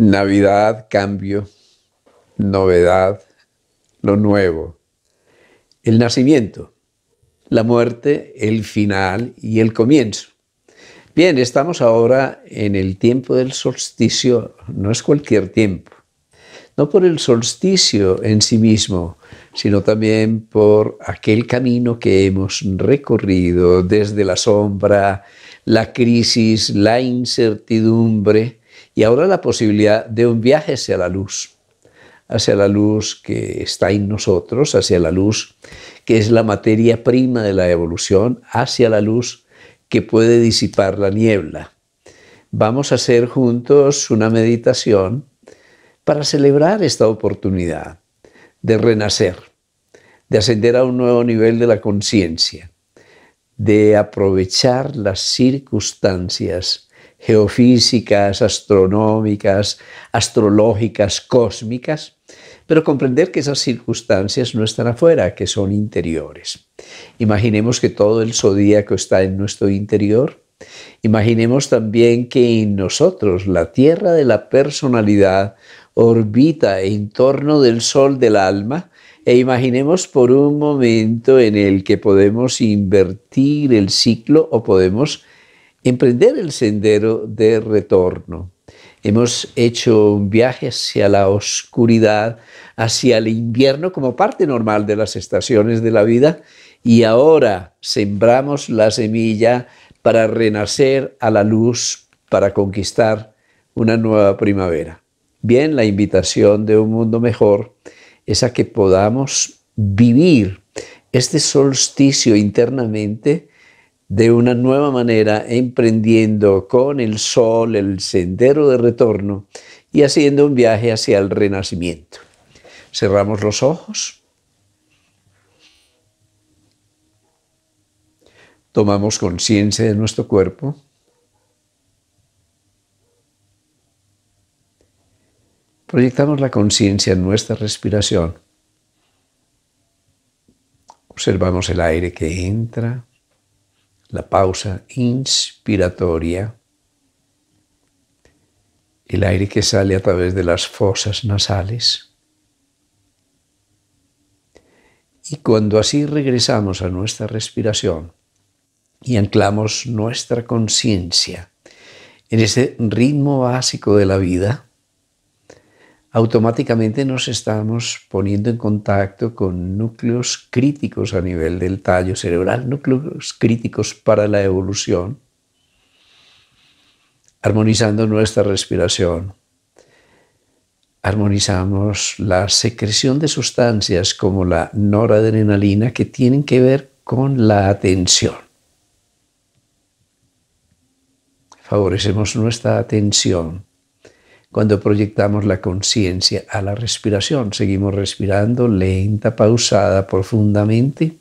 Navidad, cambio, novedad, lo nuevo, el nacimiento, la muerte, el final y el comienzo. Bien, estamos ahora en el tiempo del solsticio, no es cualquier tiempo, no por el solsticio en sí mismo, sino también por aquel camino que hemos recorrido desde la sombra, la crisis, la incertidumbre, y ahora la posibilidad de un viaje hacia la luz, hacia la luz que está en nosotros, hacia la luz que es la materia prima de la evolución, hacia la luz que puede disipar la niebla. Vamos a hacer juntos una meditación para celebrar esta oportunidad de renacer, de ascender a un nuevo nivel de la conciencia, de aprovechar las circunstancias geofísicas, astronómicas, astrológicas, cósmicas, pero comprender que esas circunstancias no están afuera, que son interiores. Imaginemos que todo el zodíaco está en nuestro interior. Imaginemos también que en nosotros, la tierra de la personalidad, orbita en torno del sol del alma, e imaginemos por un momento en el que podemos invertir el ciclo o podemos emprender el sendero de retorno. Hemos hecho un viaje hacia la oscuridad, hacia el invierno como parte normal de las estaciones de la vida y ahora sembramos la semilla para renacer a la luz, para conquistar una nueva primavera. Bien, la invitación de un mundo mejor es a que podamos vivir este solsticio internamente de una nueva manera, emprendiendo con el sol el sendero de retorno y haciendo un viaje hacia el renacimiento. Cerramos los ojos. Tomamos conciencia de nuestro cuerpo. Proyectamos la conciencia en nuestra respiración. Observamos el aire que entra la pausa inspiratoria, el aire que sale a través de las fosas nasales. Y cuando así regresamos a nuestra respiración y anclamos nuestra conciencia en ese ritmo básico de la vida, automáticamente nos estamos poniendo en contacto con núcleos críticos a nivel del tallo cerebral, núcleos críticos para la evolución, armonizando nuestra respiración. Armonizamos la secreción de sustancias como la noradrenalina que tienen que ver con la atención. Favorecemos nuestra atención cuando proyectamos la conciencia a la respiración. Seguimos respirando lenta, pausada, profundamente,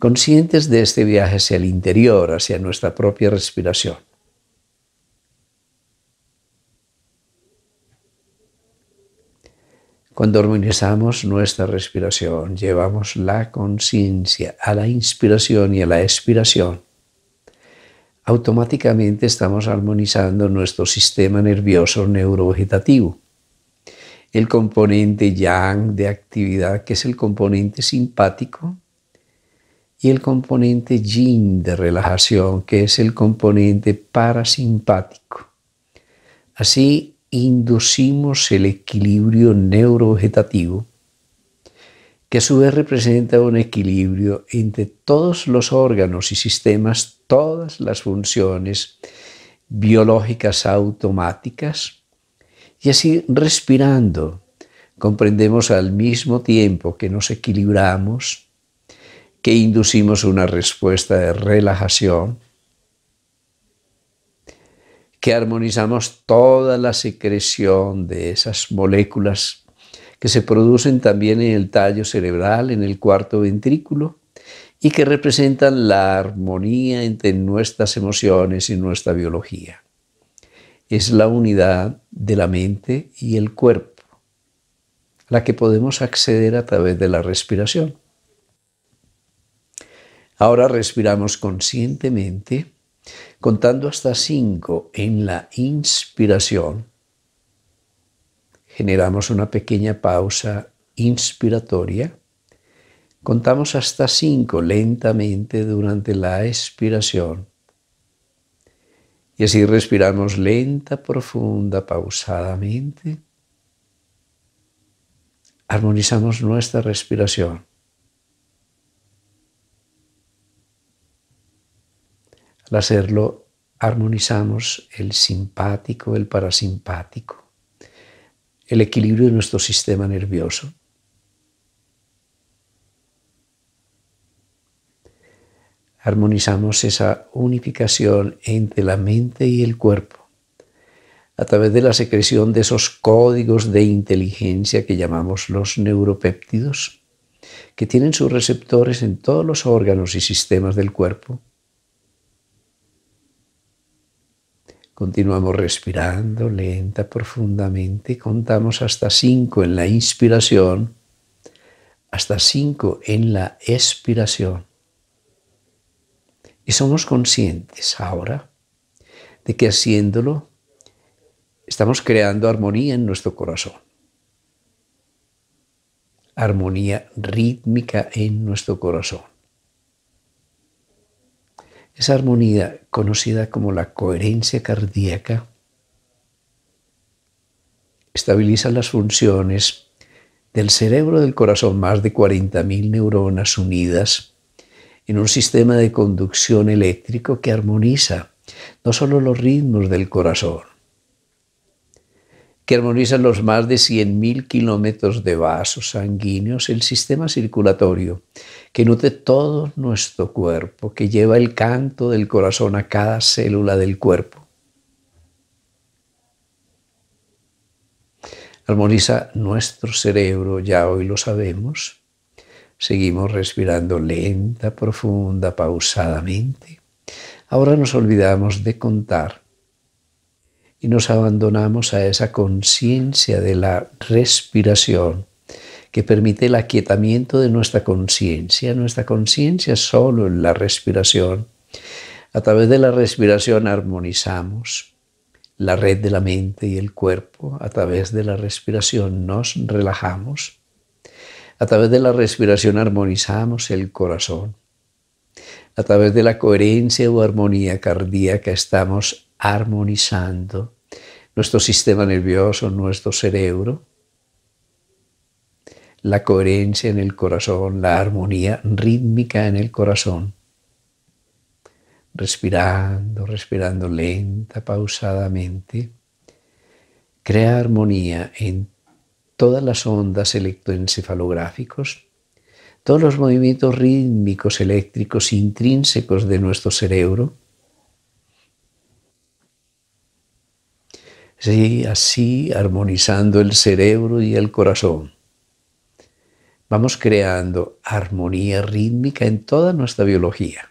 conscientes de este viaje hacia el interior, hacia nuestra propia respiración. Cuando organizamos nuestra respiración, llevamos la conciencia a la inspiración y a la expiración automáticamente estamos armonizando nuestro sistema nervioso neurovegetativo. El componente yang de actividad, que es el componente simpático, y el componente yin de relajación, que es el componente parasimpático. Así inducimos el equilibrio neurovegetativo que a su vez representa un equilibrio entre todos los órganos y sistemas, todas las funciones biológicas automáticas. Y así respirando, comprendemos al mismo tiempo que nos equilibramos, que inducimos una respuesta de relajación, que armonizamos toda la secreción de esas moléculas que se producen también en el tallo cerebral, en el cuarto ventrículo, y que representan la armonía entre nuestras emociones y nuestra biología. Es la unidad de la mente y el cuerpo, la que podemos acceder a través de la respiración. Ahora respiramos conscientemente, contando hasta cinco en la inspiración generamos una pequeña pausa inspiratoria. Contamos hasta cinco lentamente durante la expiración. Y así respiramos lenta, profunda, pausadamente. Armonizamos nuestra respiración. Al hacerlo, armonizamos el simpático, el parasimpático el equilibrio de nuestro sistema nervioso. Armonizamos esa unificación entre la mente y el cuerpo a través de la secreción de esos códigos de inteligencia que llamamos los neuropéptidos, que tienen sus receptores en todos los órganos y sistemas del cuerpo Continuamos respirando lenta, profundamente. Contamos hasta cinco en la inspiración, hasta cinco en la expiración. Y somos conscientes ahora de que haciéndolo estamos creando armonía en nuestro corazón. Armonía rítmica en nuestro corazón. Esa armonía, conocida como la coherencia cardíaca, estabiliza las funciones del cerebro del corazón, más de 40.000 neuronas unidas en un sistema de conducción eléctrico que armoniza no solo los ritmos del corazón, que armoniza los más de 100.000 kilómetros de vasos sanguíneos, el sistema circulatorio que nutre todo nuestro cuerpo, que lleva el canto del corazón a cada célula del cuerpo. Armoniza nuestro cerebro, ya hoy lo sabemos. Seguimos respirando lenta, profunda, pausadamente. Ahora nos olvidamos de contar y nos abandonamos a esa conciencia de la respiración que permite el aquietamiento de nuestra conciencia. Nuestra conciencia solo en la respiración. A través de la respiración armonizamos la red de la mente y el cuerpo. A través de la respiración nos relajamos. A través de la respiración armonizamos el corazón. A través de la coherencia o armonía cardíaca estamos armonizando nuestro sistema nervioso, nuestro cerebro, la coherencia en el corazón, la armonía rítmica en el corazón. Respirando, respirando lenta, pausadamente, crea armonía en todas las ondas electroencefalográficas, todos los movimientos rítmicos eléctricos intrínsecos de nuestro cerebro, así, así armonizando el cerebro y el corazón. Vamos creando armonía rítmica en toda nuestra biología.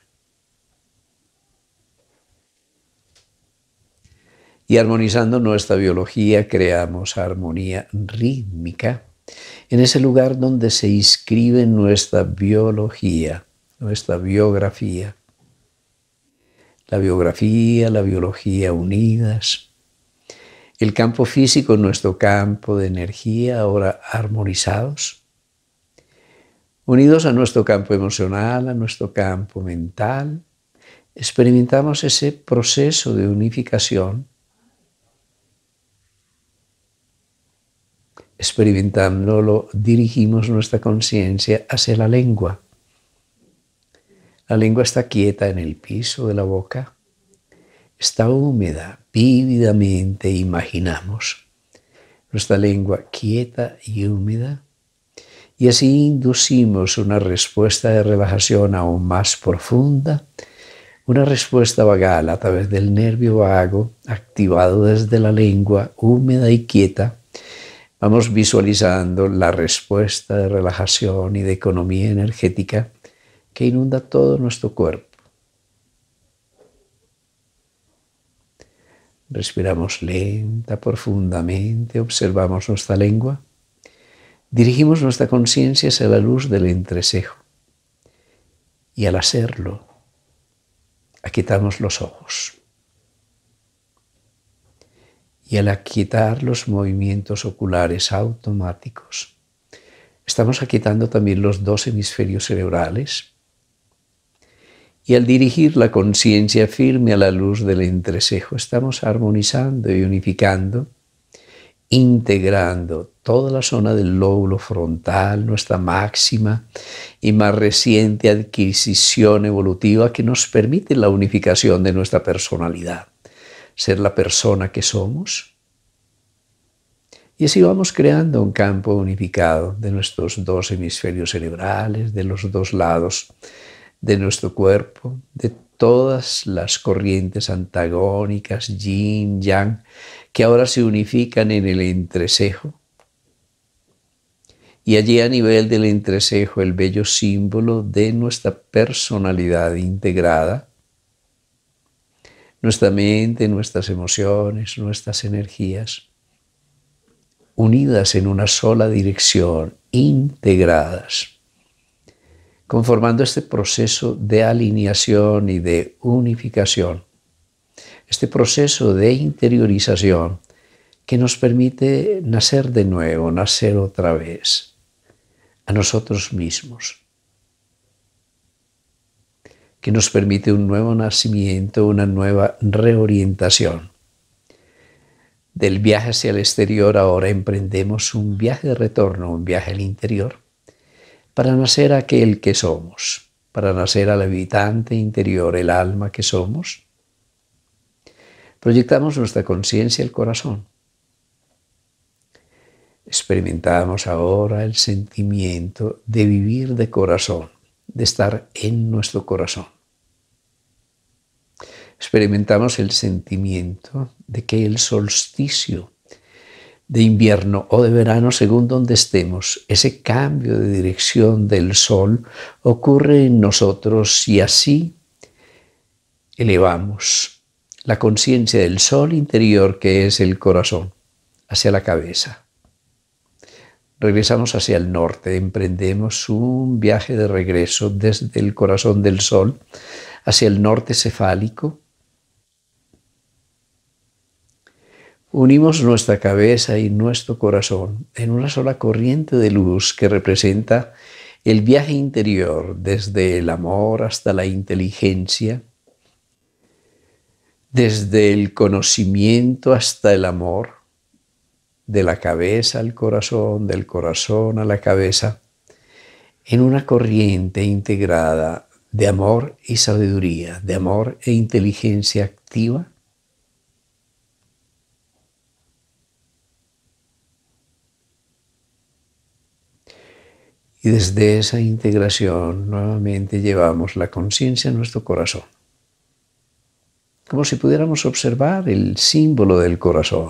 Y armonizando nuestra biología creamos armonía rítmica en ese lugar donde se inscribe nuestra biología, nuestra biografía. La biografía, la biología unidas el campo físico, nuestro campo de energía, ahora armonizados, unidos a nuestro campo emocional, a nuestro campo mental, experimentamos ese proceso de unificación, experimentándolo dirigimos nuestra conciencia hacia la lengua. La lengua está quieta en el piso de la boca, está húmeda, vívidamente imaginamos, nuestra lengua quieta y húmeda, y así inducimos una respuesta de relajación aún más profunda, una respuesta vagal a través del nervio vago activado desde la lengua húmeda y quieta. Vamos visualizando la respuesta de relajación y de economía energética que inunda todo nuestro cuerpo. Respiramos lenta, profundamente, observamos nuestra lengua. Dirigimos nuestra conciencia hacia la luz del entrecejo. Y al hacerlo, aquitamos los ojos. Y al aquitar los movimientos oculares automáticos, estamos aquietando también los dos hemisferios cerebrales y al dirigir la conciencia firme a la luz del entrecejo estamos armonizando y unificando, integrando toda la zona del lóbulo frontal, nuestra máxima y más reciente adquisición evolutiva que nos permite la unificación de nuestra personalidad, ser la persona que somos. Y así vamos creando un campo unificado de nuestros dos hemisferios cerebrales, de los dos lados de nuestro cuerpo, de todas las corrientes antagónicas, yin, yang, que ahora se unifican en el entrecejo. Y allí a nivel del entrecejo, el bello símbolo de nuestra personalidad integrada, nuestra mente, nuestras emociones, nuestras energías, unidas en una sola dirección, integradas conformando este proceso de alineación y de unificación, este proceso de interiorización que nos permite nacer de nuevo, nacer otra vez a nosotros mismos, que nos permite un nuevo nacimiento, una nueva reorientación. Del viaje hacia el exterior ahora emprendemos un viaje de retorno, un viaje al interior para nacer aquel que somos, para nacer al habitante interior, el alma que somos, proyectamos nuestra conciencia al corazón. Experimentamos ahora el sentimiento de vivir de corazón, de estar en nuestro corazón. Experimentamos el sentimiento de que el solsticio de invierno o de verano según donde estemos. Ese cambio de dirección del sol ocurre en nosotros y así elevamos la conciencia del sol interior que es el corazón hacia la cabeza. Regresamos hacia el norte, emprendemos un viaje de regreso desde el corazón del sol hacia el norte cefálico Unimos nuestra cabeza y nuestro corazón en una sola corriente de luz que representa el viaje interior desde el amor hasta la inteligencia, desde el conocimiento hasta el amor, de la cabeza al corazón, del corazón a la cabeza, en una corriente integrada de amor y sabiduría, de amor e inteligencia activa Y desde esa integración nuevamente llevamos la conciencia a nuestro corazón. Como si pudiéramos observar el símbolo del corazón.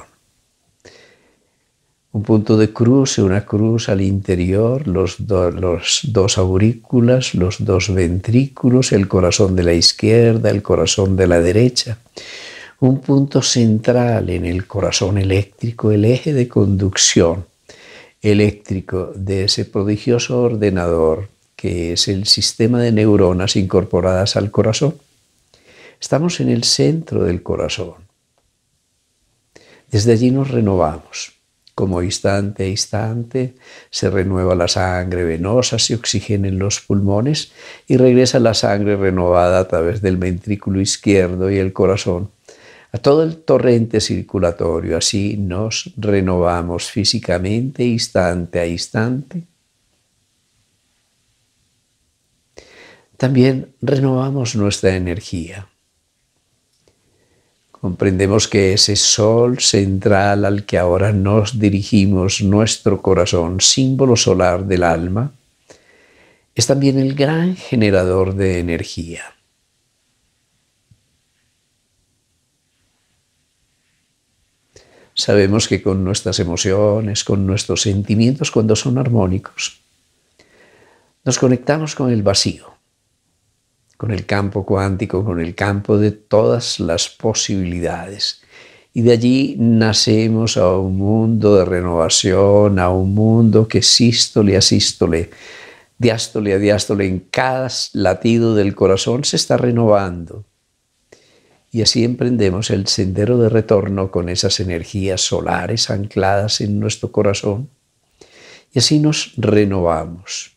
Un punto de cruz, una cruz al interior, los dos aurículas, los dos ventrículos, el corazón de la izquierda, el corazón de la derecha un punto central en el corazón eléctrico, el eje de conducción eléctrico de ese prodigioso ordenador que es el sistema de neuronas incorporadas al corazón. Estamos en el centro del corazón. Desde allí nos renovamos. Como instante a instante se renueva la sangre venosa, se oxigena en los pulmones y regresa la sangre renovada a través del ventrículo izquierdo y el corazón todo el torrente circulatorio. Así nos renovamos físicamente instante a instante. También renovamos nuestra energía. Comprendemos que ese sol central al que ahora nos dirigimos, nuestro corazón, símbolo solar del alma, es también el gran generador de energía. sabemos que con nuestras emociones, con nuestros sentimientos, cuando son armónicos, nos conectamos con el vacío, con el campo cuántico, con el campo de todas las posibilidades. Y de allí nacemos a un mundo de renovación, a un mundo que sístole a sístole, diástole a diástole, en cada latido del corazón se está renovando y así emprendemos el sendero de retorno con esas energías solares ancladas en nuestro corazón y así nos renovamos,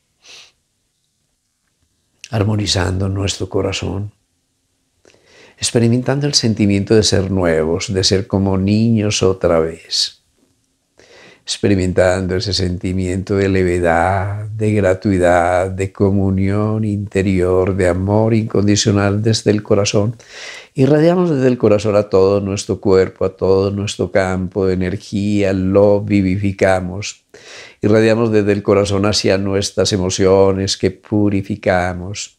armonizando nuestro corazón, experimentando el sentimiento de ser nuevos, de ser como niños otra vez experimentando ese sentimiento de levedad, de gratuidad, de comunión interior, de amor incondicional desde el corazón. Irradiamos desde el corazón a todo nuestro cuerpo, a todo nuestro campo de energía, lo vivificamos. Irradiamos desde el corazón hacia nuestras emociones que purificamos.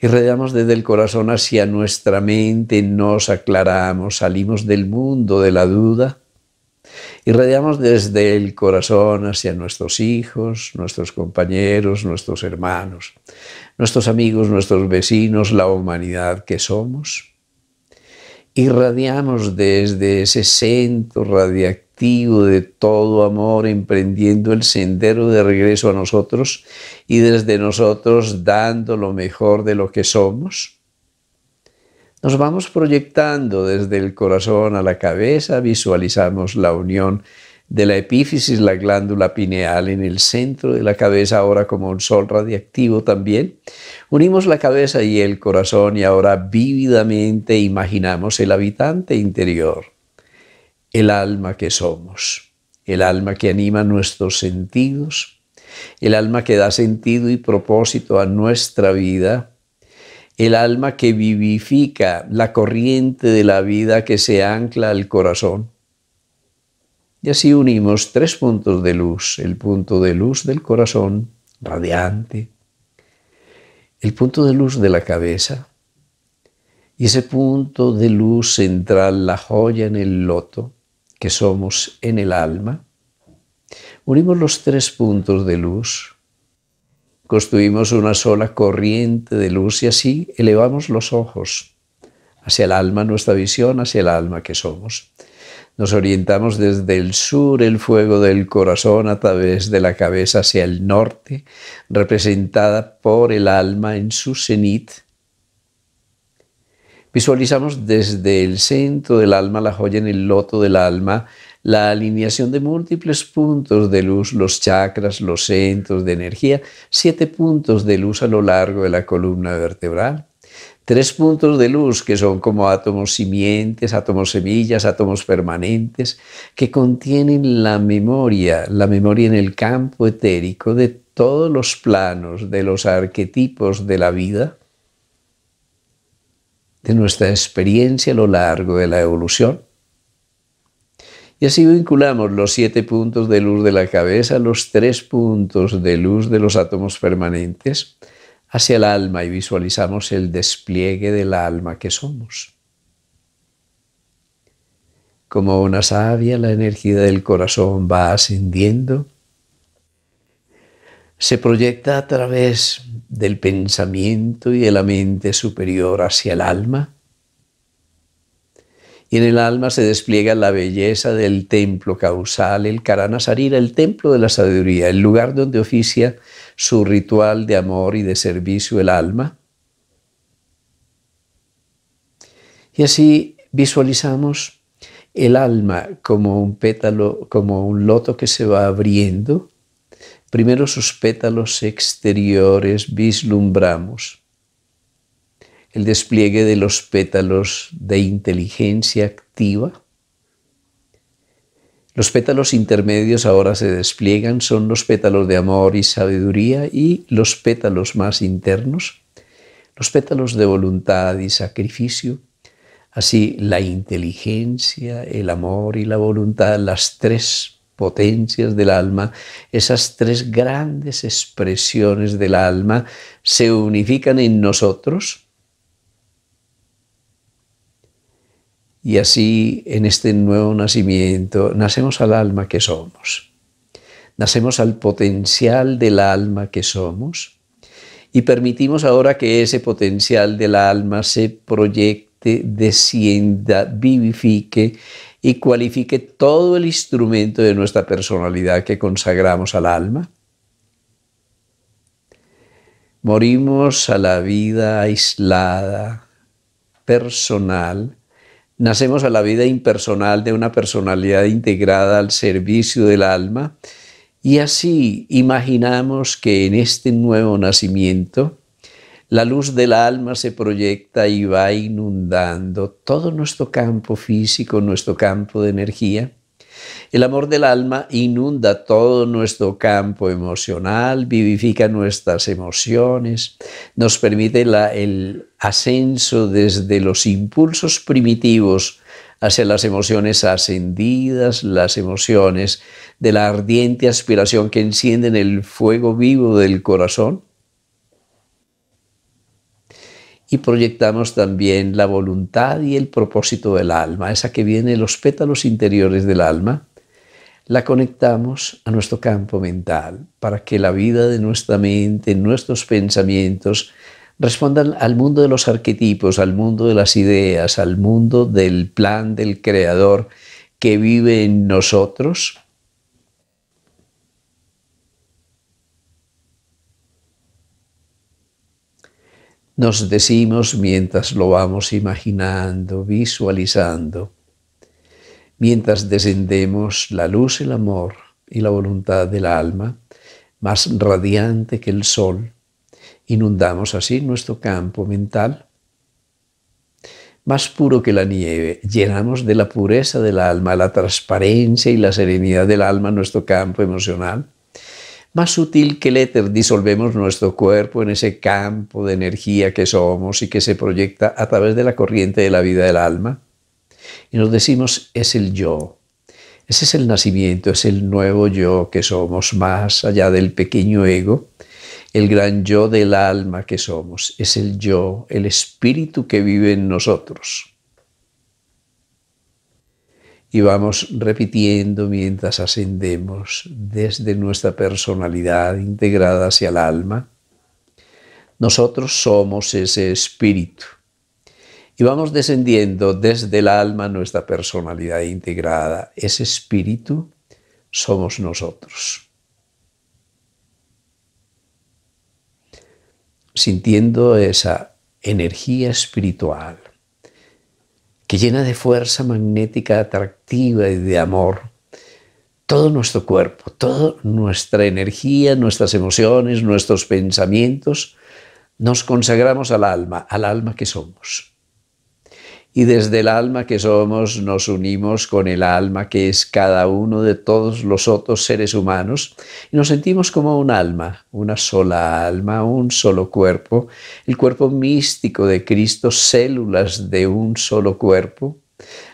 Irradiamos desde el corazón hacia nuestra mente, nos aclaramos, salimos del mundo de la duda Irradiamos desde el corazón hacia nuestros hijos, nuestros compañeros, nuestros hermanos, nuestros amigos, nuestros vecinos, la humanidad que somos. Irradiamos desde ese centro radiactivo de todo amor, emprendiendo el sendero de regreso a nosotros y desde nosotros dando lo mejor de lo que somos nos vamos proyectando desde el corazón a la cabeza, visualizamos la unión de la epífisis, la glándula pineal en el centro de la cabeza, ahora como un sol radiactivo también. Unimos la cabeza y el corazón y ahora vívidamente imaginamos el habitante interior, el alma que somos, el alma que anima nuestros sentidos, el alma que da sentido y propósito a nuestra vida el alma que vivifica la corriente de la vida que se ancla al corazón. Y así unimos tres puntos de luz, el punto de luz del corazón, radiante, el punto de luz de la cabeza y ese punto de luz central, la joya en el loto que somos en el alma. Unimos los tres puntos de luz construimos una sola corriente de luz y así elevamos los ojos hacia el alma, nuestra visión, hacia el alma que somos. Nos orientamos desde el sur, el fuego del corazón, a través de la cabeza hacia el norte, representada por el alma en su cenit. Visualizamos desde el centro del alma la joya en el loto del alma, la alineación de múltiples puntos de luz, los chakras, los centros de energía, siete puntos de luz a lo largo de la columna vertebral. Tres puntos de luz que son como átomos simientes, átomos semillas, átomos permanentes, que contienen la memoria, la memoria en el campo etérico de todos los planos, de los arquetipos de la vida, de nuestra experiencia a lo largo de la evolución y así vinculamos los siete puntos de luz de la cabeza, los tres puntos de luz de los átomos permanentes hacia el alma y visualizamos el despliegue del alma que somos. Como una savia, la energía del corazón va ascendiendo, se proyecta a través del pensamiento y de la mente superior hacia el alma y en el alma se despliega la belleza del templo causal, el Karanasarira, el templo de la sabiduría, el lugar donde oficia su ritual de amor y de servicio el alma. Y así visualizamos el alma como un pétalo, como un loto que se va abriendo. Primero sus pétalos exteriores vislumbramos el despliegue de los pétalos de inteligencia activa. Los pétalos intermedios ahora se despliegan, son los pétalos de amor y sabiduría y los pétalos más internos, los pétalos de voluntad y sacrificio. Así la inteligencia, el amor y la voluntad, las tres potencias del alma, esas tres grandes expresiones del alma se unifican en nosotros Y así en este nuevo nacimiento nacemos al alma que somos, nacemos al potencial del alma que somos y permitimos ahora que ese potencial del alma se proyecte, descienda, vivifique y cualifique todo el instrumento de nuestra personalidad que consagramos al alma. Morimos a la vida aislada, personal, Nacemos a la vida impersonal de una personalidad integrada al servicio del alma y así imaginamos que en este nuevo nacimiento la luz del alma se proyecta y va inundando todo nuestro campo físico, nuestro campo de energía el amor del alma inunda todo nuestro campo emocional, vivifica nuestras emociones, nos permite el ascenso desde los impulsos primitivos hacia las emociones ascendidas, las emociones de la ardiente aspiración que encienden el fuego vivo del corazón y proyectamos también la voluntad y el propósito del alma, esa que viene de los pétalos interiores del alma, la conectamos a nuestro campo mental para que la vida de nuestra mente, nuestros pensamientos, respondan al mundo de los arquetipos, al mundo de las ideas, al mundo del plan del creador que vive en nosotros nos decimos mientras lo vamos imaginando, visualizando, mientras descendemos la luz, el amor y la voluntad del alma, más radiante que el sol, inundamos así nuestro campo mental, más puro que la nieve, llenamos de la pureza del alma, la transparencia y la serenidad del alma nuestro campo emocional, más sutil que el éter, disolvemos nuestro cuerpo en ese campo de energía que somos y que se proyecta a través de la corriente de la vida del alma. Y nos decimos, es el yo. Ese es el nacimiento, es el nuevo yo que somos, más allá del pequeño ego, el gran yo del alma que somos, es el yo, el espíritu que vive en nosotros y vamos repitiendo mientras ascendemos desde nuestra personalidad integrada hacia el alma. Nosotros somos ese espíritu y vamos descendiendo desde el alma nuestra personalidad integrada. Ese espíritu somos nosotros. Sintiendo esa energía espiritual que llena de fuerza magnética atractiva y de amor todo nuestro cuerpo, toda nuestra energía, nuestras emociones, nuestros pensamientos, nos consagramos al alma, al alma que somos y desde el alma que somos nos unimos con el alma que es cada uno de todos los otros seres humanos y nos sentimos como un alma, una sola alma, un solo cuerpo, el cuerpo místico de Cristo, células de un solo cuerpo,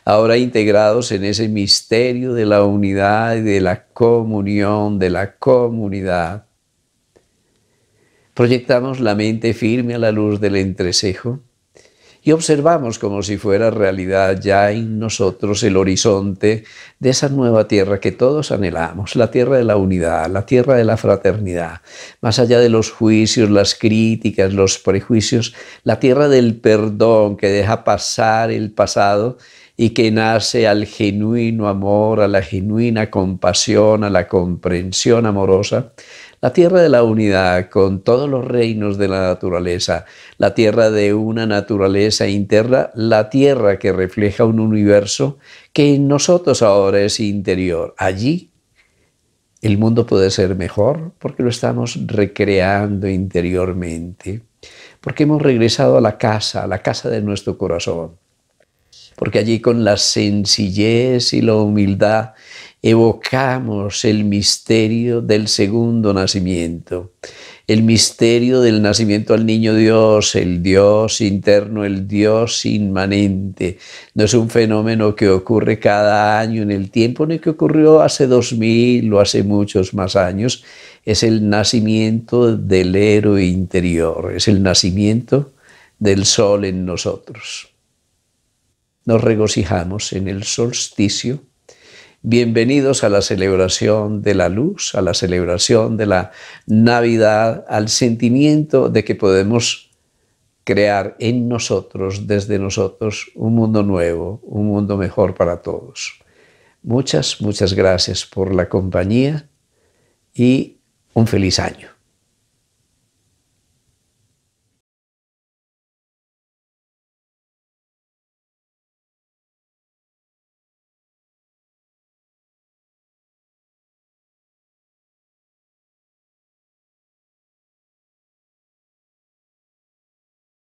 ahora integrados en ese misterio de la unidad y de la comunión, de la comunidad. Proyectamos la mente firme a la luz del entrecejo y observamos como si fuera realidad ya en nosotros el horizonte de esa nueva tierra que todos anhelamos, la tierra de la unidad, la tierra de la fraternidad, más allá de los juicios, las críticas, los prejuicios, la tierra del perdón que deja pasar el pasado y que nace al genuino amor, a la genuina compasión, a la comprensión amorosa la tierra de la unidad con todos los reinos de la naturaleza, la tierra de una naturaleza interna, la tierra que refleja un universo que en nosotros ahora es interior. Allí el mundo puede ser mejor porque lo estamos recreando interiormente, porque hemos regresado a la casa, a la casa de nuestro corazón, porque allí con la sencillez y la humildad evocamos el misterio del segundo nacimiento, el misterio del nacimiento al niño Dios, el Dios interno, el Dios inmanente. No es un fenómeno que ocurre cada año en el tiempo, ni que ocurrió hace dos mil o hace muchos más años. Es el nacimiento del héroe interior, es el nacimiento del sol en nosotros. Nos regocijamos en el solsticio Bienvenidos a la celebración de la luz, a la celebración de la Navidad, al sentimiento de que podemos crear en nosotros, desde nosotros, un mundo nuevo, un mundo mejor para todos. Muchas, muchas gracias por la compañía y un feliz año.